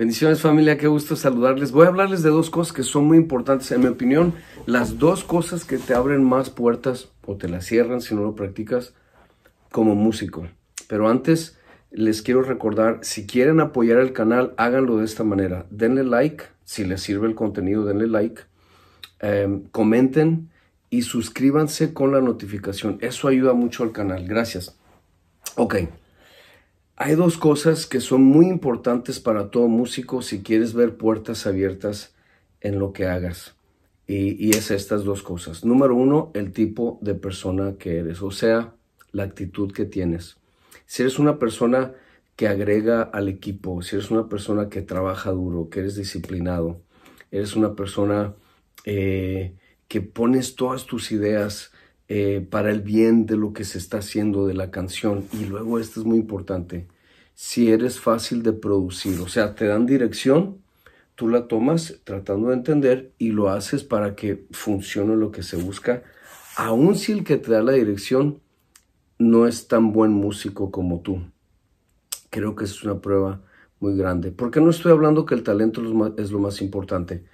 Bendiciones familia, qué gusto saludarles. Voy a hablarles de dos cosas que son muy importantes. En mi opinión, las dos cosas que te abren más puertas o te las cierran si no lo practicas como músico. Pero antes les quiero recordar, si quieren apoyar el canal, háganlo de esta manera. Denle like, si les sirve el contenido, denle like. Em, comenten y suscríbanse con la notificación. Eso ayuda mucho al canal. Gracias. Ok, hay dos cosas que son muy importantes para todo músico si quieres ver puertas abiertas en lo que hagas. Y, y, es estas dos cosas. Número uno, el tipo de persona que eres, o sea, la actitud que tienes. Si eres una persona que agrega al equipo, si eres una persona que trabaja duro, que eres disciplinado, eres una persona eh, que pones todas tus ideas eh, para el bien de lo que se está haciendo de la canción. Y luego esto es muy importante, si eres fácil de producir. O sea, te dan dirección, tú la tomas tratando de entender y lo haces para que funcione lo que se busca, aun si el que te da la dirección no es tan buen músico como tú. Creo que es una prueba muy grande. Porque no estoy hablando que el talento es lo más importante.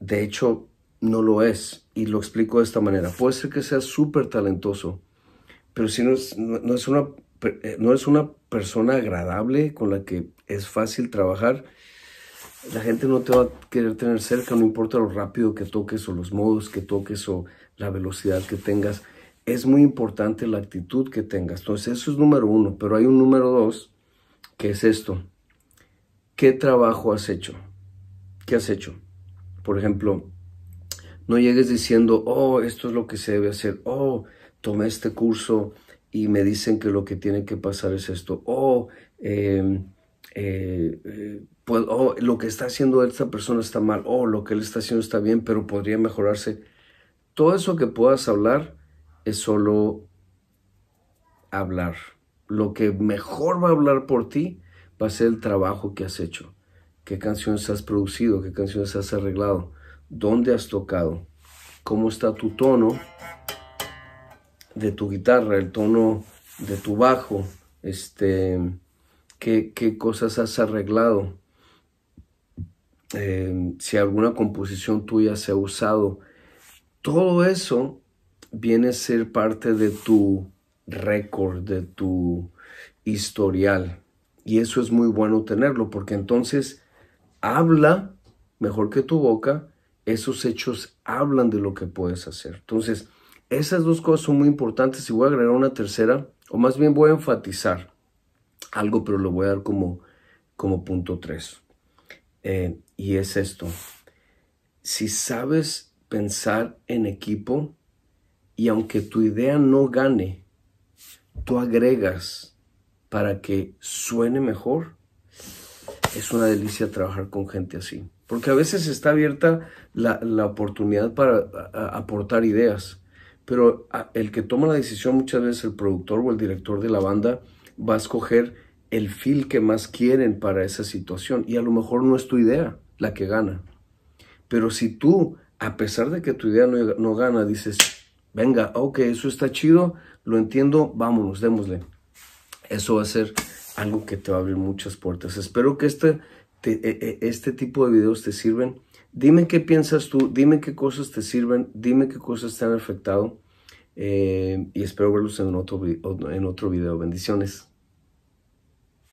De hecho, no lo es. Y lo explico de esta manera. Puede ser que seas súper talentoso, pero si no es una eh, no es una persona agradable con la que es fácil trabajar, la gente no te va a querer tener cerca, no importa lo rápido que toques o los modos que toques o la velocidad que tengas. Es muy importante la actitud que tengas. Entonces, eso es número uno. Pero hay un número dos, que es esto. ¿Qué trabajo has hecho? ¿Qué has hecho? Por ejemplo, no llegues diciendo, oh, esto es lo que se debe hacer, oh, tomé este curso, y me dicen que lo que tiene que pasar es esto. o oh, em, eh, eh, pues, oh, lo que está haciendo esta persona está mal. o oh, lo que él está haciendo está bien, pero podría mejorarse. Todo eso que puedas hablar es solo hablar. Lo que mejor va a hablar por ti va a ser el trabajo que has hecho. ¿Qué canciones has producido? ¿Qué canciones has arreglado? ¿Dónde has tocado? ¿Cómo está tu tono? de tu guitarra, el tono de tu bajo, este, qué, qué cosas has arreglado, em, si alguna composición tuya se ha usado. Todo eso viene a ser parte de tu récord, de tu historial. Y eso es muy bueno tenerlo, porque entonces habla mejor que tu boca, esos hechos hablan de lo que puedes hacer. Entonces, esas dos cosas son muy importantes y voy a agregar una tercera, o más bien voy a enfatizar algo, pero lo voy a dar como, como punto tres. Eh, y es esto. Si sabes pensar en equipo y aunque tu idea no gane, tú agregas para que suene mejor, es una delicia trabajar con gente así. Porque a veces está abierta la, oportunidad para aportar ideas pero ah, el que toma la decisión muchas veces, el productor o el director de la banda, va a escoger el feel que más quieren para esa situación y a lo mejor no es tu idea la que gana. Pero si tú, a pesar de que tu idea no, gana, dices, venga, ok, eso está chido, lo entiendo, vámonos, démosle. Eso va a ser algo que te va a abrir muchas puertas. Espero que este, e, e, este tipo de videos te sirven Dime qué piensas tú, dime qué cosas te sirven, dime qué cosas te han afectado eh, y espero verlos en otro, en otro video. Bendiciones.